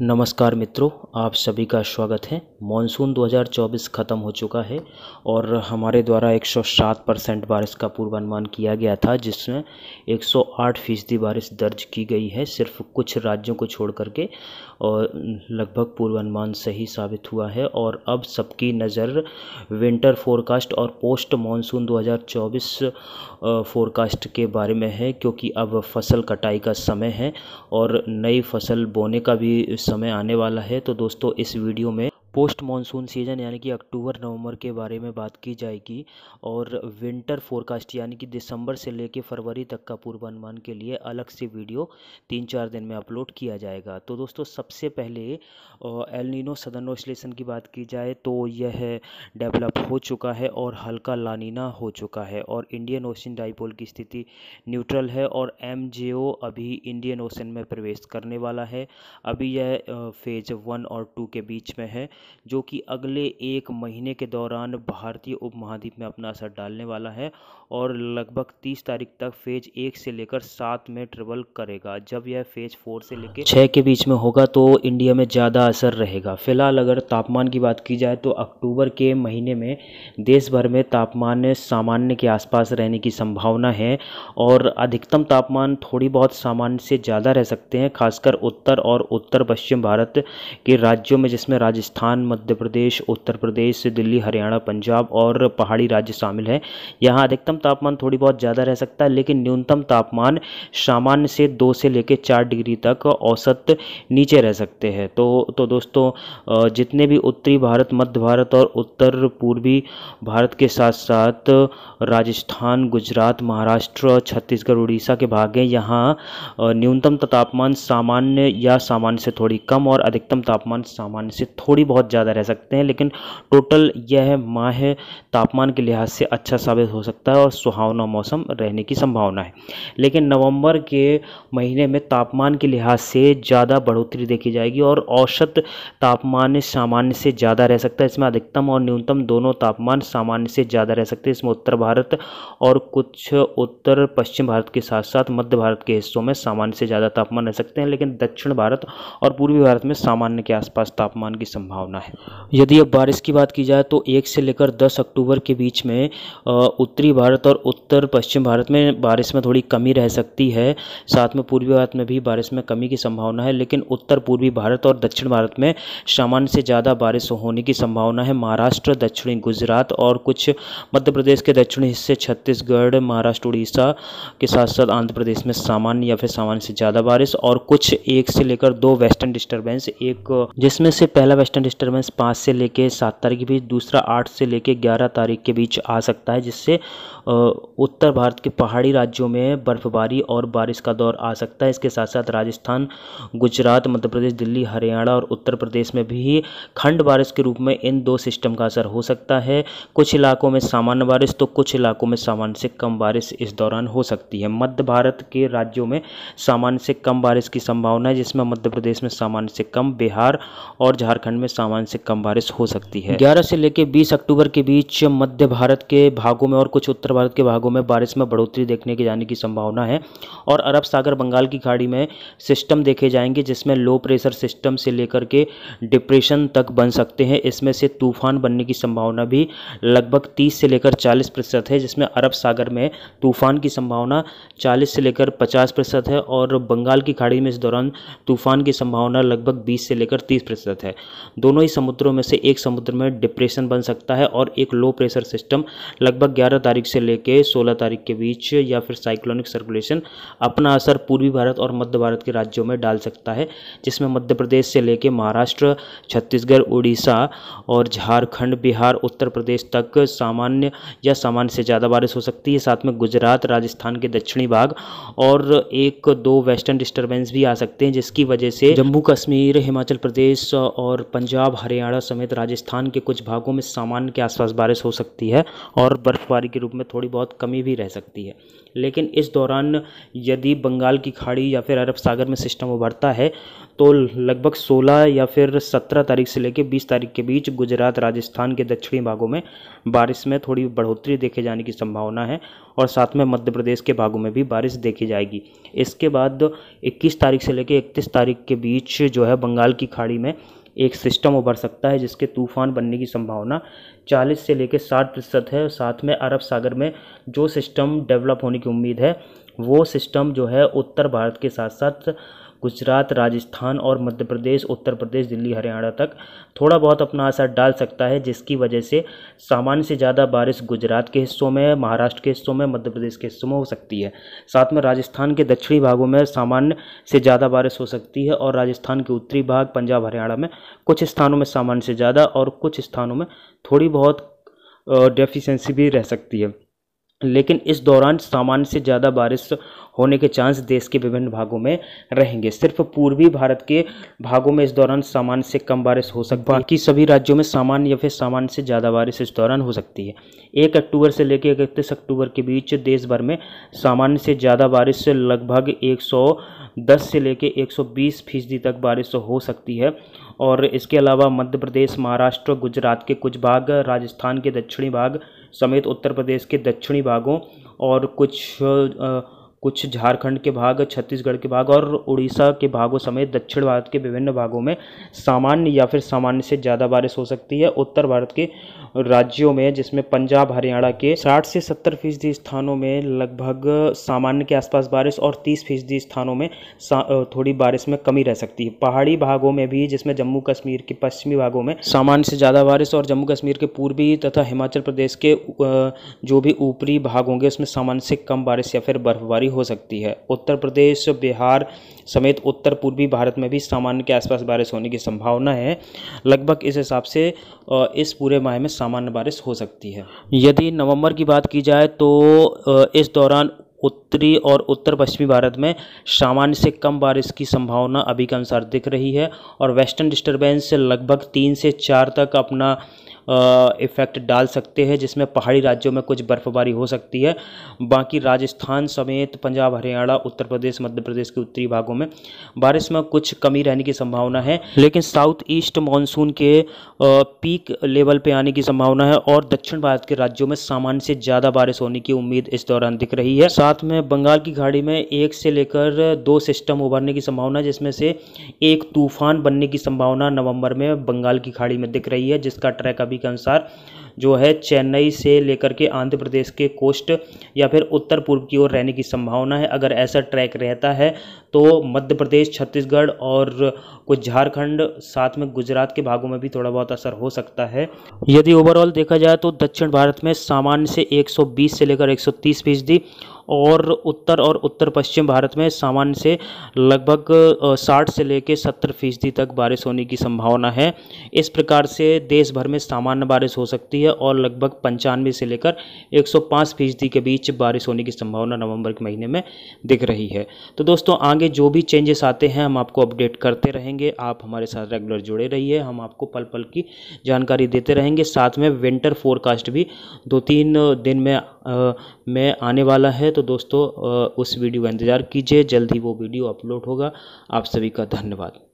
नमस्कार मित्रों आप सभी का स्वागत है मानसून 2024 ख़त्म हो चुका है और हमारे द्वारा 107 परसेंट बारिश का पूर्वानुमान किया गया था जिसमें 108 फीसदी बारिश दर्ज की गई है सिर्फ कुछ राज्यों को छोड़ करके और लगभग पूर्वानुमान सही साबित हुआ है और अब सबकी नज़र विंटर फोरकास्ट और पोस्ट मानसून दो फोरकास्ट के बारे में है क्योंकि अब फसल कटाई का समय है और नई फसल बोने का भी समय आने वाला है तो दोस्तों इस वीडियो में पोस्ट मानसून सीज़न यानी कि अक्टूबर नवंबर के बारे में बात की जाएगी और विंटर फोरकास्ट यानी कि दिसंबर से लेकर फरवरी तक का पूर्वानुमान के लिए अलग से वीडियो तीन चार दिन में अपलोड किया जाएगा तो दोस्तों सबसे पहले एलनिनो सदन विश्लेषण की बात की जाए तो यह डेवलप हो चुका है और हल्का लानीना हो चुका है और इंडियन ओशन डाइपोल की स्थिति न्यूट्रल है और एम अभी इंडियन ओशन में प्रवेश करने वाला है अभी यह फेज वन और टू के बीच में है जो कि अगले एक महीने के दौरान भारतीय उपमहाद्वीप में अपना असर डालने वाला है और लगभग तीस तारीख तक फेज एक से लेकर सात में ट्रेवल करेगा जब यह फेज फोर से लेकर छः के बीच में होगा तो इंडिया में ज़्यादा असर रहेगा फिलहाल अगर तापमान की बात की जाए तो अक्टूबर के महीने में देश भर में तापमान सामान्य के आसपास रहने की संभावना है और अधिकतम तापमान थोड़ी बहुत सामान्य से ज़्यादा रह सकते हैं खासकर उत्तर और उत्तर पश्चिम भारत के राज्यों में जिसमें राजस्थान राजस्थान मध्य प्रदेश उत्तर प्रदेश दिल्ली हरियाणा पंजाब और पहाड़ी राज्य शामिल हैं यहाँ अधिकतम तापमान थोड़ी बहुत ज़्यादा रह सकता है लेकिन न्यूनतम तापमान सामान्य से दो से लेकर चार डिग्री तक औसत नीचे रह सकते हैं तो तो दोस्तों जितने भी उत्तरी भारत मध्य भारत और उत्तर पूर्वी भारत के साथ साथ राजस्थान गुजरात महाराष्ट्र छत्तीसगढ़ उड़ीसा के भाग हैं यहाँ न्यूनतम तापमान सामान्य या सामान्य से थोड़ी कम और अधिकतम तापमान सामान्य से थोड़ी बहुत बहुत ज़्यादा रह सकते हैं लेकिन टोटल यह माह तापमान के लिहाज से अच्छा साबित हो सकता है और सुहावना मौसम रहने की संभावना है लेकिन नवंबर के महीने में तापमान के लिहाज से ज़्यादा बढ़ोतरी देखी जाएगी और औसत तापमान सामान्य से ज़्यादा रह सकता है इसमें अधिकतम और न्यूनतम दोनों तापमान सामान्य से ज़्यादा रह सकते हैं इसमें उत्तर भारत और कुछ उत्तर पश्चिम भारत के साथ साथ मध्य भारत के हिस्सों में सामान्य से ज़्यादा तापमान रह सकते हैं लेकिन दक्षिण भारत और पूर्वी भारत में सामान्य के आसपास तापमान की संभावना संभावना है यदि अब बारिश की बात की जाए तो एक से लेकर दस अक्टूबर के बीच में उत्तरी भारत और उत्तर पश्चिम भारत में बारिश में थोड़ी कमी रह सकती है साथ में पूर्वी भारत में भी बारिश में कमी की संभावना है लेकिन उत्तर पूर्वी भारत और दक्षिण भारत में सामान्य से ज़्यादा बारिश होने की संभावना है महाराष्ट्र दक्षिणी गुजरात और कुछ मध्य प्रदेश के दक्षिणी हिस्से छत्तीसगढ़ महाराष्ट्र उड़ीसा के साथ साथ आंध्र प्रदेश में सामान्य या फिर सामान्य से ज़्यादा बारिश और कुछ एक से लेकर दो वेस्टर्न डिस्टर्बेंस एक जिसमें से पहला वेस्टर्न डिस्टर्बेंस पाँच से लेके सात तारीख के बीच दूसरा आठ से लेके ग्यारह तारीख के बीच आ सकता है जिससे उत्तर भारत के पहाड़ी राज्यों में बर्फ़बारी और बारिश का दौर आ सकता है इसके साथ साथ राजस्थान गुजरात मध्य प्रदेश दिल्ली हरियाणा और उत्तर प्रदेश में भी खंड बारिश के रूप में इन दो सिस्टम का असर हो सकता है कुछ इलाकों में सामान्य बारिश तो कुछ इलाकों में सामान्य से कम बारिश इस दौरान हो सकती है मध्य भारत के राज्यों में सामान्य से कम बारिश की संभावना है जिसमें मध्य प्रदेश में सामान्य से कम बिहार और झारखंड में सामान्य सामान्य से कम बारिश हो सकती है ग्यारह से लेकर बीस अक्टूबर के बीच मध्य भारत के भागों में और कुछ उत्तर भारत के भागों में बारिश में बढ़ोतरी देखने के जाने की संभावना है और अरब सागर बंगाल की खाड़ी में सिस्टम देखे जाएंगे जिसमें लो प्रेशर सिस्टम से लेकर के डिप्रेशन तक बन सकते हैं इसमें से तूफान बनने की संभावना भी लगभग तीस से लेकर चालीस प्रतिशत है जिसमें अरब सागर में तूफान की संभावना चालीस से लेकर पचास प्रतिशत है और बंगाल की खाड़ी में इस दौरान तूफान की संभावना लगभग बीस से लेकर तीस प्रतिशत है दोनों दोनों ही समुद्रों में से एक समुद्र में डिप्रेशन बन सकता है और एक लो प्रेशर सिस्टम लगभग 11 तारीख से लेकर 16 तारीख के बीच या फिर साइक्लोनिक सर्कुलेशन अपना असर पूर्वी भारत और मध्य भारत के राज्यों में डाल सकता है जिसमें मध्य प्रदेश से लेकर महाराष्ट्र छत्तीसगढ़ उड़ीसा और झारखंड बिहार उत्तर प्रदेश तक सामान्य या सामान्य से ज़्यादा बारिश हो सकती है साथ में गुजरात राजस्थान के दक्षिणी भाग और एक दो वेस्टर्न डिस्टर्बेंस भी आ सकते हैं जिसकी वजह से जम्मू कश्मीर हिमाचल प्रदेश और पंजाब पंजाब हरियाणा समेत राजस्थान के कुछ भागों में सामान्य के आसपास बारिश हो सकती है और बर्फ़बारी के रूप में थोड़ी बहुत कमी भी रह सकती है लेकिन इस दौरान यदि बंगाल की खाड़ी या फिर अरब सागर में सिस्टम उभरता है तो लगभग 16 या फिर 17 तारीख से लेकर 20 तारीख के बीच गुजरात राजस्थान के दक्षिणी भागों में बारिश में थोड़ी बढ़ोतरी देखे जाने की संभावना है और साथ में मध्य प्रदेश के भागों में भी बारिश देखी जाएगी इसके बाद 21 तारीख से लेकर 31 तारीख के बीच जो है बंगाल की खाड़ी में एक सिस्टम उभर सकता है जिसके तूफान बनने की संभावना 40 से लेकर साठ प्रतिशत है साथ में अरब सागर में जो सिस्टम डेवलप होने की उम्मीद है वो सिस्टम जो है उत्तर भारत के साथ साथ गुजरात राजस्थान और मध्य प्रदेश उत्तर प्रदेश दिल्ली हरियाणा तक थोड़ा बहुत अपना असर डाल सकता है जिसकी वजह से सामान्य से ज़्यादा बारिश गुजरात के हिस्सों में महाराष्ट्र के हिस्सों में मध्य प्रदेश के हिस्सों में हो सकती है साथ में राजस्थान के दक्षिणी भागों में सामान्य से ज़्यादा बारिश हो सकती है और राजस्थान के उत्तरी भाग पंजाब हरियाणा में कुछ स्थानों में सामान्य से ज़्यादा और कुछ स्थानों में थोड़ी बहुत डेफिशेंसी भी रह सकती है लेकिन इस दौरान सामान्य से ज़्यादा बारिश होने के चांस देश के विभिन्न भागों में रहेंगे सिर्फ पूर्वी भारत के भागों में इस दौरान सामान्य से कम बारिश हो सकती है बाकी सभी राज्यों में सामान्य या फिर सामान्य से ज़्यादा बारिश इस दौरान हो सकती है एक अक्टूबर से लेकर इकतीस अक्टूबर के बीच देश भर में सामान्य से ज़्यादा बारिश लगभग दस से लेकर बीस फीसदी तक बारिश हो सकती है और इसके अलावा मध्य प्रदेश महाराष्ट्र गुजरात के कुछ भाग राजस्थान के दक्षिणी भाग समेत उत्तर प्रदेश के दक्षिणी भागों और कुछ कुछ झारखंड के भाग छत्तीसगढ़ के भाग और उड़ीसा के भागों समेत दक्षिण भारत के विभिन्न भागों में सामान्य या फिर सामान्य से ज़्यादा बारिश हो सकती है उत्तर भारत के राज्यों में जिसमें पंजाब हरियाणा के 60 से 70 फीसदी स्थानों में लगभग सामान्य के आसपास बारिश और 30 फीसदी स्थानों में थोड़ी बारिश में कमी रह सकती है पहाड़ी भागों में भी जिसमें जम्मू कश्मीर के पश्चिमी भागों में सामान्य से ज़्यादा बारिश और जम्मू कश्मीर के पूर्वी तथा हिमाचल प्रदेश के जो भी ऊपरी भाग होंगे उसमें सामान्य से कम बारिश या फिर बर्फबारी हो सकती है उत्तर प्रदेश बिहार समेत उत्तर पूर्वी भारत में भी सामान्य के आसपास बारिश होने की संभावना है लगभग इस हिसाब से इस पूरे माह में सामान्य बारिश हो सकती है यदि नवंबर की बात की जाए तो इस दौरान उत्तरी और उत्तर पश्चिमी भारत में सामान्य से कम बारिश की संभावना अभी के अनुसार दिख रही है और वेस्टर्न डिस्टर्बेंस लगभग तीन से चार तक अपना इफ़ेक्ट डाल सकते हैं जिसमें पहाड़ी राज्यों में कुछ बर्फबारी हो सकती है बाकी राजस्थान समेत पंजाब हरियाणा उत्तर प्रदेश मध्य प्रदेश के उत्तरी भागों में बारिश में कुछ कमी रहने की संभावना है लेकिन साउथ ईस्ट मानसून के पीक लेवल पर आने की संभावना है और दक्षिण भारत के राज्यों में सामान्य से ज़्यादा बारिश होने की उम्मीद इस दौरान दिख रही है साथ में बंगाल की खाड़ी में एक से लेकर दो सिस्टम उभरने की संभावना जिसमें से एक तूफान बनने की संभावना नवंबर में बंगाल की खाड़ी में दिख रही है जिसका ट्रैक अभी के अनुसार जो है चेन्नई से लेकर के आंध्र प्रदेश के कोस्ट या फिर उत्तर पूर्व की ओर रहने की संभावना है अगर ऐसा ट्रैक रहता है तो मध्य प्रदेश छत्तीसगढ़ और कुछ झारखंड साथ में गुजरात के भागों में भी थोड़ा बहुत असर हो सकता है यदि ओवरऑल देखा जाए तो दक्षिण भारत में सामान्य से 120 से लेकर 130 फीसदी और उत्तर और उत्तर पश्चिम भारत में सामान्य से लगभग 60 से लेकर 70 फीसदी तक बारिश होने की संभावना है इस प्रकार से देश भर में सामान्य बारिश हो सकती है है और लगभग पंचानवे से लेकर 105 फीसदी के बीच बारिश होने की संभावना नवंबर के महीने में दिख रही है तो दोस्तों आगे जो भी चेंजेस आते हैं हम आपको अपडेट करते रहेंगे आप हमारे साथ रेगुलर जुड़े रहिए हम आपको पल पल की जानकारी देते रहेंगे साथ में विंटर फोरकास्ट भी दो तीन दिन में मैं आने वाला है तो दोस्तों उस वीडियो का इंतज़ार कीजिए जल्द ही वो वीडियो अपलोड होगा आप सभी का धन्यवाद